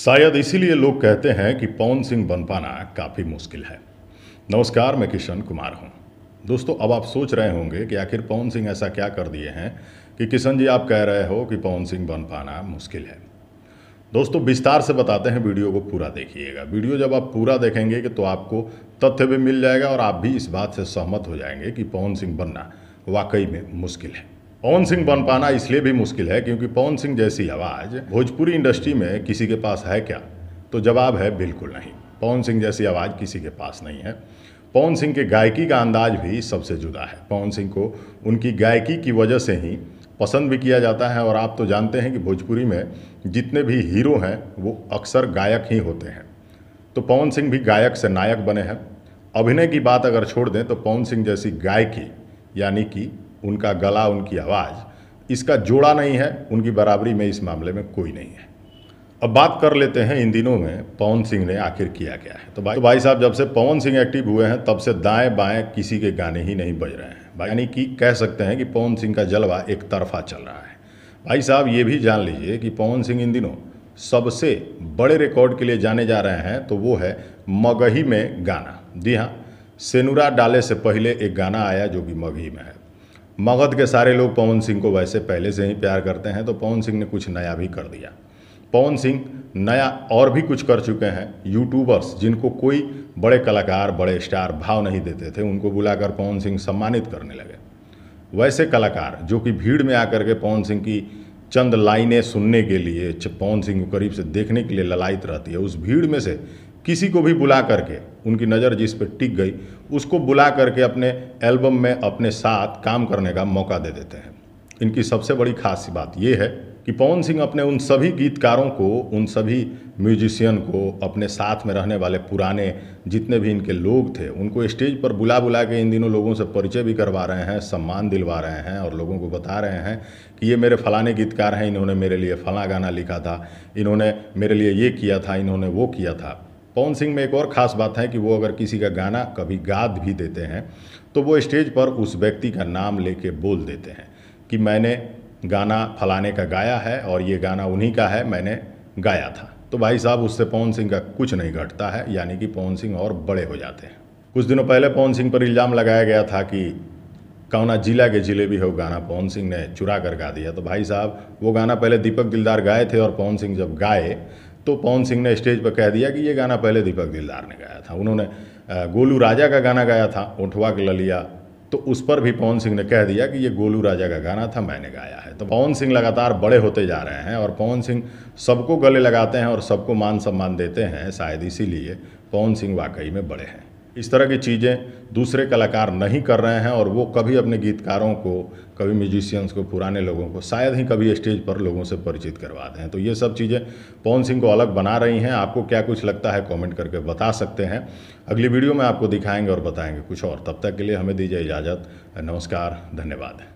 शायद इसीलिए लोग कहते हैं कि पवन सिंह बन पाना काफ़ी मुश्किल है नमस्कार मैं किशन कुमार हूँ दोस्तों अब आप सोच रहे होंगे कि आखिर पवन सिंह ऐसा क्या कर दिए हैं कि किशन जी आप कह रहे हो कि पवन सिंह बन पाना मुश्किल है दोस्तों विस्तार से बताते हैं वीडियो को पूरा देखिएगा वीडियो जब आप पूरा देखेंगे कि तो आपको तथ्य भी मिल जाएगा और आप भी इस बात से सहमत हो जाएंगे कि पवन सिंह बनना वाकई में मुश्किल है पवन सिंह बन पाना इसलिए भी मुश्किल है क्योंकि पवन सिंह जैसी आवाज़ भोजपुरी इंडस्ट्री में किसी के पास है क्या तो जवाब है बिल्कुल नहीं पवन सिंह जैसी आवाज़ किसी के पास नहीं है पवन सिंह के गायकी का अंदाज भी सबसे जुदा है पवन सिंह को उनकी गायकी की वजह से ही पसंद भी किया जाता है और आप तो जानते हैं कि भोजपुरी में जितने भी हीरो हैं वो अक्सर गायक ही होते हैं तो पवन सिंह भी गायक से नायक बने हैं अभिनय की बात अगर छोड़ दें तो पवन सिंह जैसी गायकी यानी कि उनका गला उनकी आवाज़ इसका जोड़ा नहीं है उनकी बराबरी में इस मामले में कोई नहीं है अब बात कर लेते हैं इन दिनों में पवन सिंह ने आखिर किया क्या है तो भाई तो भाई साहब जब से पवन सिंह एक्टिव हुए हैं तब से दाएं बाएं किसी के गाने ही नहीं बज रहे हैं यानी कि कह सकते हैं कि पवन सिंह का जलवा एक तरफा चल रहा है भाई साहब ये भी जान लीजिए कि पवन सिंह इन दिनों सबसे बड़े रिकॉर्ड के लिए जाने जा रहे हैं तो वो है मगही में गाना जी हाँ सेनुरा डाले से पहले एक गाना आया जो कि मगही में है मगध के सारे लोग पवन सिंह को वैसे पहले से ही प्यार करते हैं तो पवन सिंह ने कुछ नया भी कर दिया पवन सिंह नया और भी कुछ कर चुके हैं यूट्यूबर्स जिनको कोई बड़े कलाकार बड़े स्टार भाव नहीं देते थे उनको बुलाकर पवन सिंह सम्मानित करने लगे वैसे कलाकार जो कि भीड़ में आकर के पवन सिंह की चंद लाइनें सुनने के लिए पवन सिंह को करीब से देखने के लिए ललायत रहती है उस भीड़ में से किसी को भी बुला करके उनकी नज़र जिस पर टिक गई उसको बुला करके अपने एल्बम में अपने साथ काम करने का मौका दे देते हैं इनकी सबसे बड़ी खास बात यह है कि पवन सिंह अपने उन सभी गीतकारों को उन सभी म्यूजिशियन को अपने साथ में रहने वाले पुराने जितने भी इनके लोग थे उनको स्टेज पर बुला बुला के इन दिनों लोगों से परिचय भी करवा रहे हैं सम्मान दिलवा रहे हैं और लोगों को बता रहे हैं कि ये मेरे फलाने गीतकार हैं इन्होंने मेरे लिए फला गाना लिखा था इन्होंने मेरे लिए ये किया था इन्होंने वो किया था पवन सिंह में एक और ख़ास बात है कि वो अगर किसी का गाना कभी गाद भी देते हैं तो वो स्टेज पर उस व्यक्ति का नाम लेके बोल देते हैं कि मैंने गाना फलाने का गाया है और ये गाना उन्हीं का है मैंने गाया था तो भाई साहब उससे पवन सिंह का कुछ नहीं घटता है यानी कि पवन सिंह और बड़े हो जाते हैं कुछ दिनों पहले पवन सिंह पर इल्ज़ाम लगाया गया था कि कौना जिला के जिले भी हो गाना पवन सिंह ने चुरा कर गा दिया तो भाई साहब वो गाना पहले दीपक दिलदार गाए थे और पवन सिंह जब गाए तो पवन सिंह ने स्टेज पर कह दिया कि ये गाना पहले दीपक दिलदार ने गाया था उन्होंने गोलू राजा का गाना गाया था ओठवा के ललिया तो उस पर भी पवन सिंह ने कह दिया कि ये गोलू राजा का गाना था मैंने गाया है तो पवन सिंह लगातार बड़े होते जा रहे हैं और पवन सिंह सबको गले लगाते हैं और सबको मान सम्मान देते हैं शायद इसीलिए पवन सिंह वाकई में बड़े हैं इस तरह की चीज़ें दूसरे कलाकार नहीं कर रहे हैं और वो कभी अपने गीतकारों को कभी म्यूजिशियंस को पुराने लोगों को शायद ही कभी स्टेज पर लोगों से परिचित करवा दें तो ये सब चीज़ें पवन सिंह को अलग बना रही हैं आपको क्या कुछ लगता है कमेंट करके बता सकते हैं अगली वीडियो में आपको दिखाएंगे और बताएंगे कुछ और तब तक के लिए हमें दीजिए इजाज़त नमस्कार धन्यवाद